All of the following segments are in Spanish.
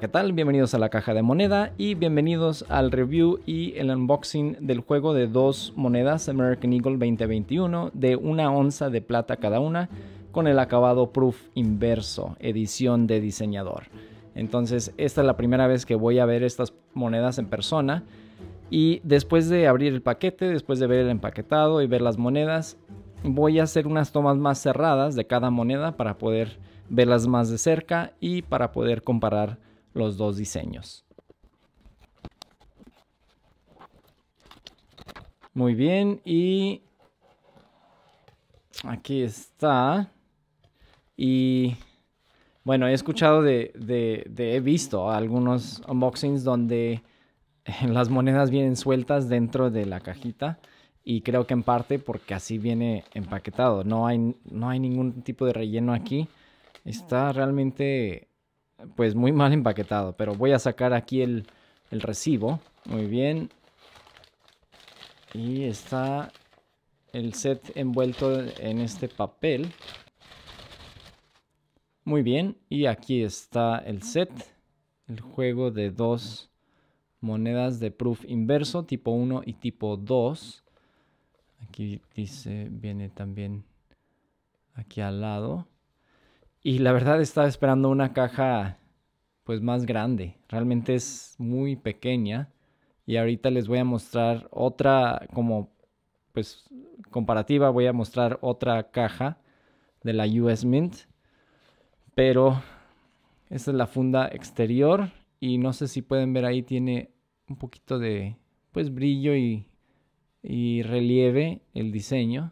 ¿qué tal? Bienvenidos a la caja de moneda y bienvenidos al review y el unboxing del juego de dos monedas American Eagle 2021 de una onza de plata cada una con el acabado Proof Inverso, edición de diseñador. Entonces, esta es la primera vez que voy a ver estas monedas en persona. Y después de abrir el paquete, después de ver el empaquetado y ver las monedas, voy a hacer unas tomas más cerradas de cada moneda para poder verlas más de cerca y para poder comparar los dos diseños. Muy bien, y aquí está. Y bueno, he escuchado de, he visto algunos unboxings donde las monedas vienen sueltas dentro de la cajita y creo que en parte porque así viene empaquetado. No hay, no hay ningún tipo de relleno aquí. Está realmente pues muy mal empaquetado, pero voy a sacar aquí el, recibo. Muy bien. Y está el set envuelto en este papel. Muy bien, y aquí está el set, el juego de dos monedas de proof inverso, tipo 1 y tipo 2. Aquí dice, viene también aquí al lado. Y la verdad estaba esperando una caja pues más grande. Realmente es muy pequeña. Y ahorita les voy a mostrar otra como pues comparativa. Voy a mostrar otra caja de la US Mint. Pero esta es la funda exterior. Y no sé si pueden ver ahí tiene un poquito de pues brillo y, y relieve el diseño.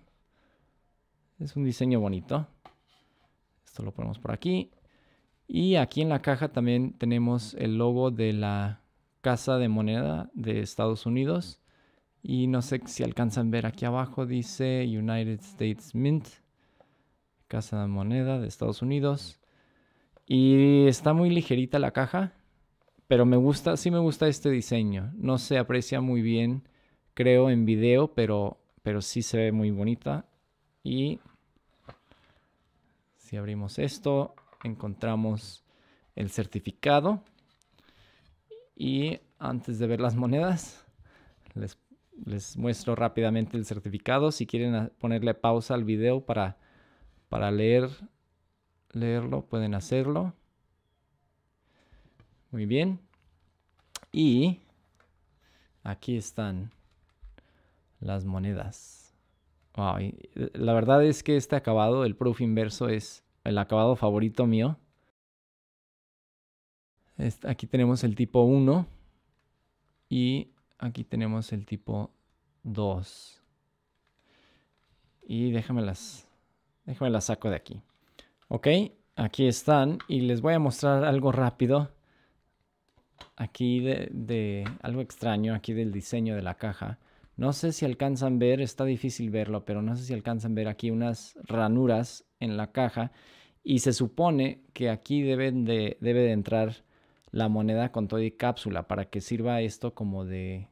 Es un diseño bonito. Esto lo ponemos por aquí. Y aquí en la caja también tenemos el logo de la Casa de Moneda de Estados Unidos. Y no sé si alcanzan a ver aquí abajo, dice United States Mint, Casa de Moneda de Estados Unidos. Y está muy ligerita la caja, pero me gusta, sí me gusta este diseño. No se aprecia muy bien, creo, en video, pero, pero sí se ve muy bonita. Y abrimos esto, encontramos el certificado. Y antes de ver las monedas, les, muestro rápidamente el certificado. Si quieren ponerle pausa al video para, para leer, leerlo, pueden hacerlo. Muy bien. Y aquí están las monedas. la verdad es que este acabado, el proof inverso, es el acabado favorito mío. Aquí tenemos el tipo 1 y aquí tenemos el tipo 2. Y déjamelas, déjame las saco de aquí. Ok, aquí están y les voy a mostrar algo rápido. Aquí de, de algo extraño, aquí del diseño de la caja. No sé si alcanzan ver, está difícil verlo, pero no sé si alcanzan ver aquí unas ranuras en la caja y se supone que aquí debe de entrar la moneda con todo y cápsula para que sirva esto como de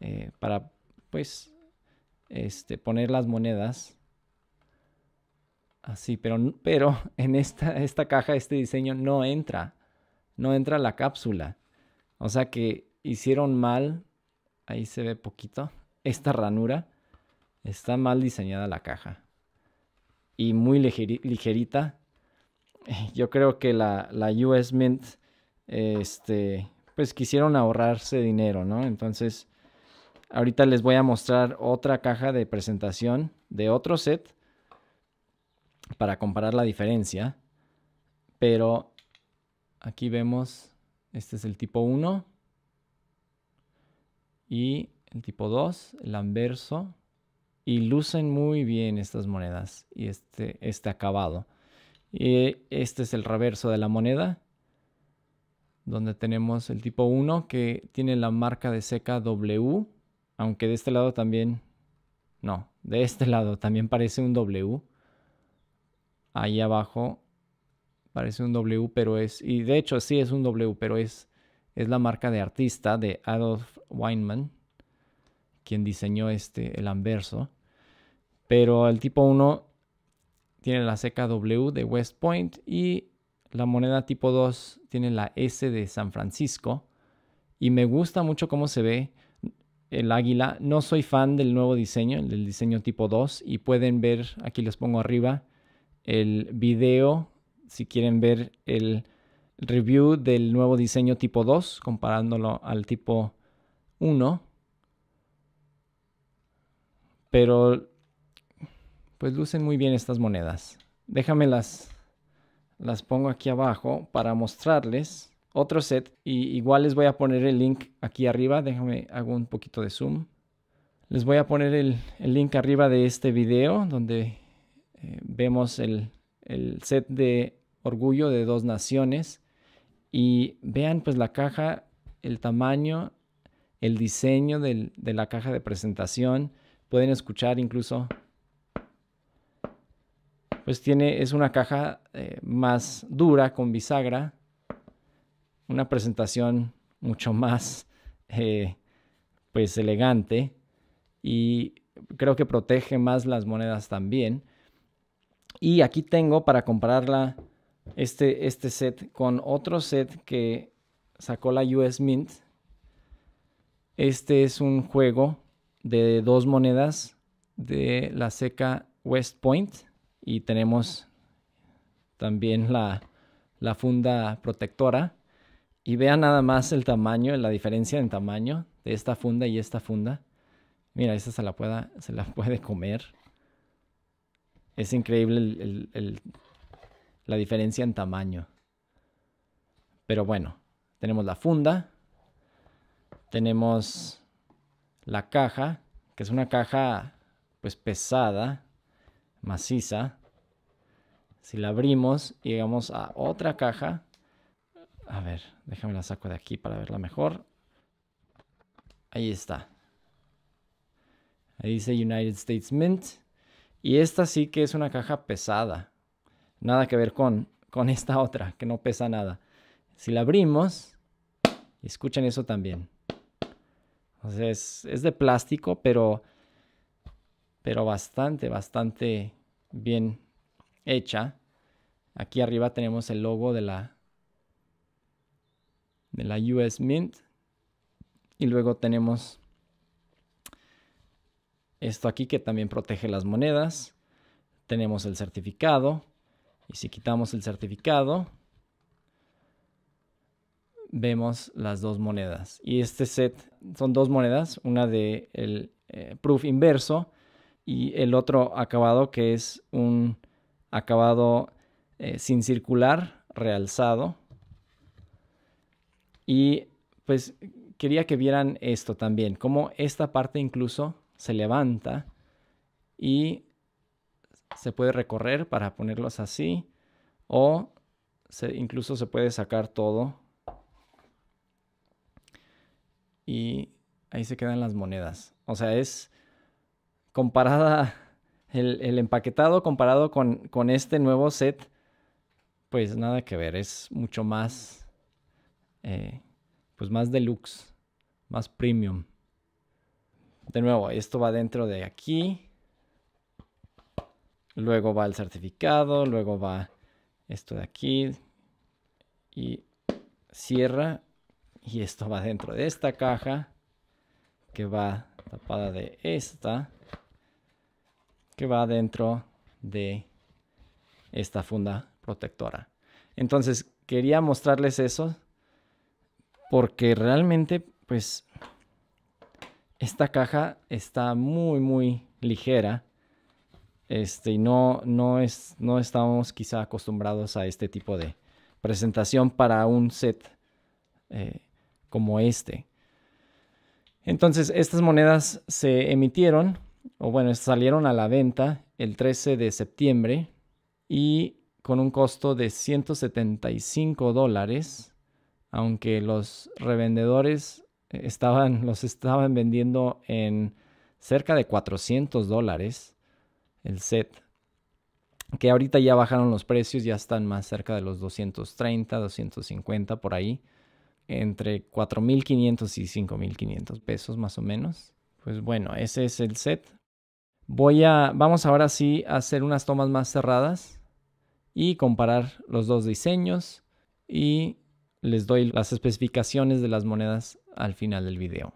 eh, para pues este poner las monedas así pero pero en esta esta caja este diseño no entra no entra la cápsula o sea que hicieron mal ahí se ve poquito esta ranura está mal diseñada la caja y muy ligerita. Yo creo que la, US Mint, este, pues quisieron ahorrarse dinero, ¿no? Entonces, ahorita les voy a mostrar otra caja de presentación de otro set para comparar la diferencia. Pero aquí vemos, este es el tipo 1 y el tipo 2, el anverso y lucen muy bien estas monedas y este, este acabado. Y eh, este es el reverso de la moneda, donde tenemos el tipo 1 que tiene la marca de seca W, aunque de este lado también, no, de este lado también parece un W. Ahí abajo parece un W, pero es, y de hecho sí es un W, pero es, es la marca de artista de Adolf Weinman, quien diseñó este, el anverso. Pero el tipo 1 tiene la CKW de West Point y la moneda tipo 2 tiene la S de San Francisco. Y me gusta mucho cómo se ve el águila. No soy fan del nuevo diseño, del diseño tipo 2. Y pueden ver, aquí les pongo arriba, el video, si quieren ver el review del nuevo diseño tipo 2, comparándolo al tipo 1. Pero pues lucen muy bien estas monedas. Déjame las, pongo aquí abajo para mostrarles otro set. Y igual les voy a poner el link aquí arriba. Déjame, hago un poquito de zoom. Les voy a poner el, link arriba de este video donde eh, vemos el, set de Orgullo de Dos Naciones. Y vean pues la caja, el tamaño, el diseño de la caja de presentación pueden escuchar incluso. Pues tiene, es una caja eh, más dura con bisagra, una presentación mucho más eh, pues elegante y creo que protege más las monedas también. Y aquí tengo para compararla este, este set con otro set que sacó la US Mint. Este es un juego de dos monedas de la seca West Point y tenemos también la, funda protectora. Y vean nada más el tamaño, la diferencia en tamaño de esta funda y esta funda. Mira, esta se la, pueda, se la puede comer. Es increíble la diferencia en tamaño. Pero bueno, tenemos la funda. Tenemos la caja, que es una caja pues pesada, maciza. Si la abrimos llegamos a otra caja, a ver, déjame la saco de aquí para verla mejor. Ahí está. Ahí dice United States Mint. Y esta sí que es una caja pesada. Nada que ver con, con esta otra, que no pesa nada. Si la abrimos, escuchen eso también es, de plástico, pero, pero bastante, bastante bien hecha. Aquí arriba tenemos el logo de la, de la US Mint. Y luego tenemos esto aquí que también protege las monedas. Tenemos el certificado. Y si quitamos el certificado, vemos las dos monedas. Y este set son dos monedas, una de el eh, proof inverso y el otro acabado que es un acabado eh, sin circular realzado. Y pues quería que vieran esto también, como esta parte incluso se levanta y se puede recorrer para ponerlos así o se, incluso se puede sacar todo y ahí se quedan las monedas. O sea, es comparada el, empaquetado comparado con, este nuevo set, pues nada que ver, es mucho más, eh, pues más deluxe, más premium. De nuevo, esto va dentro de aquí, luego va el certificado, luego va esto de aquí y cierra y esto va dentro de esta caja, que va tapada de esta, que va dentro de esta funda protectora. Entonces, quería mostrarles eso porque realmente, pues, esta caja está muy, muy ligera. Este, y no, no, es, no estamos quizá acostumbrados a este tipo de presentación para un set eh, como este. Entonces, estas monedas se emitieron, o bueno, salieron a la venta el 13 de septiembre y con un costo de 175 dólares, aunque los revendedores estaban, los estaban vendiendo en cerca de 400 dólares el set, que ahorita ya bajaron los precios, ya están más cerca de los 230, 250 por ahí entre 4.500 y 5.500 pesos más o menos. Pues bueno, ese es el set. Voy a, vamos ahora sí a hacer unas tomas más cerradas y comparar los dos diseños y les doy las especificaciones de las monedas al final del video.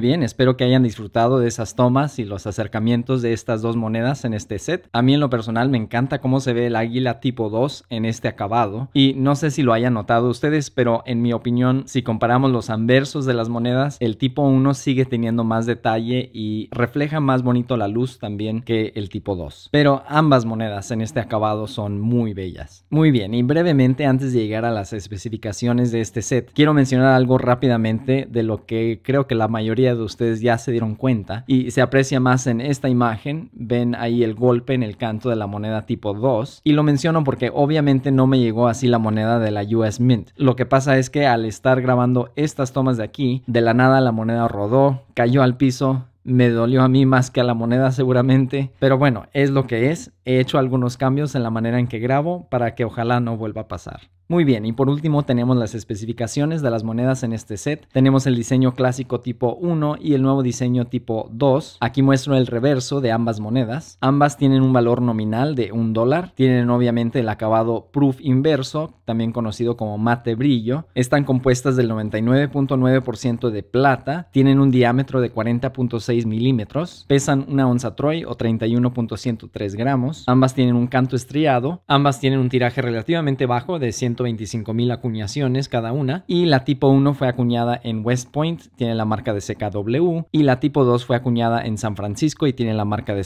bien. Espero que hayan disfrutado de esas tomas y los acercamientos de estas dos monedas en este set. A mí en lo personal me encanta cómo se ve el águila tipo 2 en este acabado. Y no sé si lo hayan notado ustedes, pero en mi opinión, si comparamos los anversos de las monedas, el tipo 1 sigue teniendo más detalle y refleja más bonito la luz también que el tipo 2. Pero ambas monedas en este acabado son muy bellas. Muy bien, y brevemente antes de llegar a las especificaciones de este set, quiero mencionar algo rápidamente de lo que creo que la mayoría de ustedes ya se dieron cuenta y se aprecia más en esta imagen. Ven ahí el golpe en el canto de la moneda tipo 2 y lo menciono porque obviamente no me llegó así la moneda de la US Mint. Lo que pasa es que al estar grabando estas tomas de aquí, de la nada la moneda rodó, cayó al piso, me dolió a mí más que a la moneda seguramente, pero bueno, es lo que es. He hecho algunos cambios en la manera en que grabo para que ojalá no vuelva a pasar. Muy bien, y por último tenemos las especificaciones de las monedas en este set. Tenemos el diseño clásico tipo 1 y el nuevo diseño tipo 2. Aquí muestro el reverso de ambas monedas. Ambas tienen un valor nominal de un dólar. Tienen obviamente el acabado proof inverso, también conocido como mate brillo. Están compuestas del 99.9% de plata. Tienen un diámetro de 40.6 milímetros. Pesan una onza troy o 31.103 gramos Ambas tienen un canto estriado, ambas tienen un tiraje relativamente bajo de 125 mil acuñaciones cada una, y la tipo 1 fue acuñada en West Point, tiene la marca de W, y la tipo 2 fue acuñada en San Francisco y tiene la marca de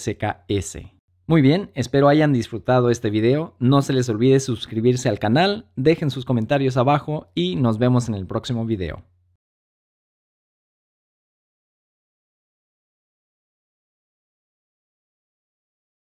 S. Muy bien, espero hayan disfrutado este video, no se les olvide suscribirse al canal, dejen sus comentarios abajo y nos vemos en el próximo video.